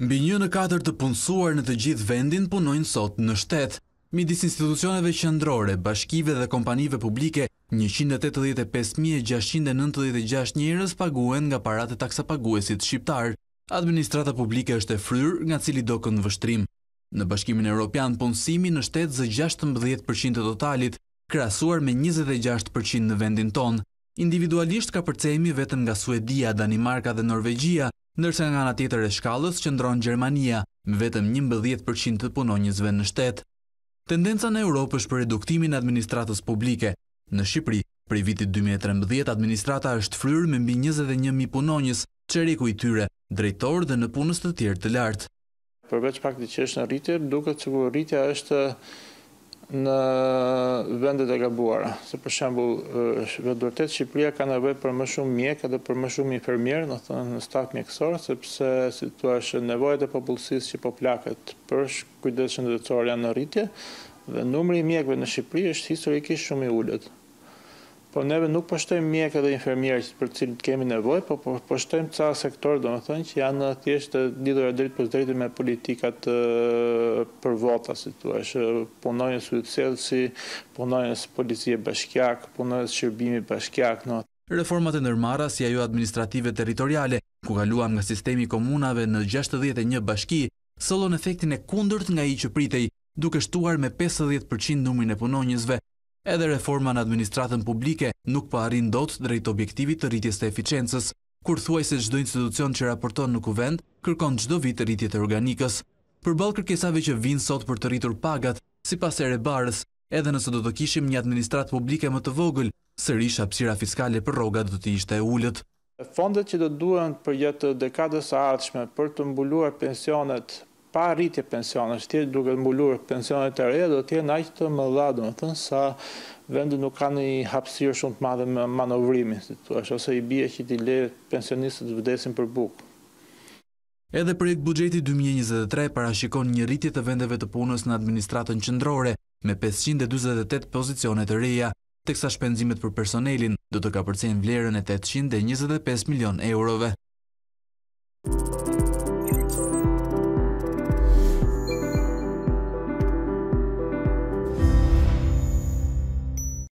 Mbi një në katër të punësuar në të gjithë vendin punojnë sot në shtetë. Midis institucioneve qëndrore, bashkive dhe kompanive publike, 185.696 njërës paguen nga parate taksa paguesit shqiptar. Administrata publike është e fryrë nga cili do kënë vështrim. Në bashkimin e Europian, punësimi në shtetë zë 16% të totalit, krasuar me 26% në vendin tonë. Individualisht ka përcejmi vetëm nga Suedia, Danimarka dhe Norvegjia, nërse nga nga tjetër e shkallës që ndronë Gjermania, me vetëm 11% të punonjësve në shtetë. Tendenca në Europë është për reduktimin administratës publike. Në Shqipëri, prej vitit 2013, administrata është fryrë me mbi 21.000 punonjës, qëriku i tyre, drejtorë dhe në punës të tjerë të lartë. Përveç pak të që është në rritër, duke që është në vendet e gabuara. Se për shembul, vëdërtet, Shqipëria ka nëve për më shumë mjek edhe për më shumë infermier, në thënë në staf mjekësorë, sepse situashe nevojët e popullësis që po plakët për kujdeshën dhe të orë janë në rritje, dhe numri mjekëve në Shqipëri është historikisht shumë i ullët. Po neve nuk pështojmë mjekë dhe infermierës për cilë të kemi nevoj, po pështojmë po ca sektor, do më thënë, që janë në thjeshtë të lidur e dritë për dritë me politikat për vota, si të ashtë punojnës së të selësi, punojnës policie bashkjak, punojnës shërbimi bashkjak. Reformat e nërmara si ajo administrative teritoriale, ku galuam nga sistemi komunave në 61 bashki, solon efektin e kundërt nga i që pritej, duke shtuar me 50% numrin e punonjësve, edhe reforma në administratën publike nuk pa arin do të drejt objektivit të rritjes të eficiencës, kur thuaj se gjdo institucion që raporton në kuvend kërkon gjdo vit të rritjet e organikës. Për balë kërkesave që vinë sot për të rritur pagat, si pas e rebarës, edhe nëse do të kishim një administrat publike më të vogël, sërish apsira fiskale për rogat do të ishte e ullët. Fondet që do duen për jetë dekadës a artëshme për të mbuluar pensionet pa rritje pensionës, që tjetë duke të mbulur pensionet të reja, do tjetë naqë të më dha, më thënë, sa vendë nuk ka një hapsirë shumë të madhe më manovrimi, si të ashtë ose i bje që ti le pensionistët të vdesin për bukë. Edhe projekt bugjeti 2023 parashikon një rritje të vendeve të punës në administratën qëndrore me 528 pozicionet të reja, teksa shpenzimet për personelin do të ka përcen vlerën e 825 milion eurove.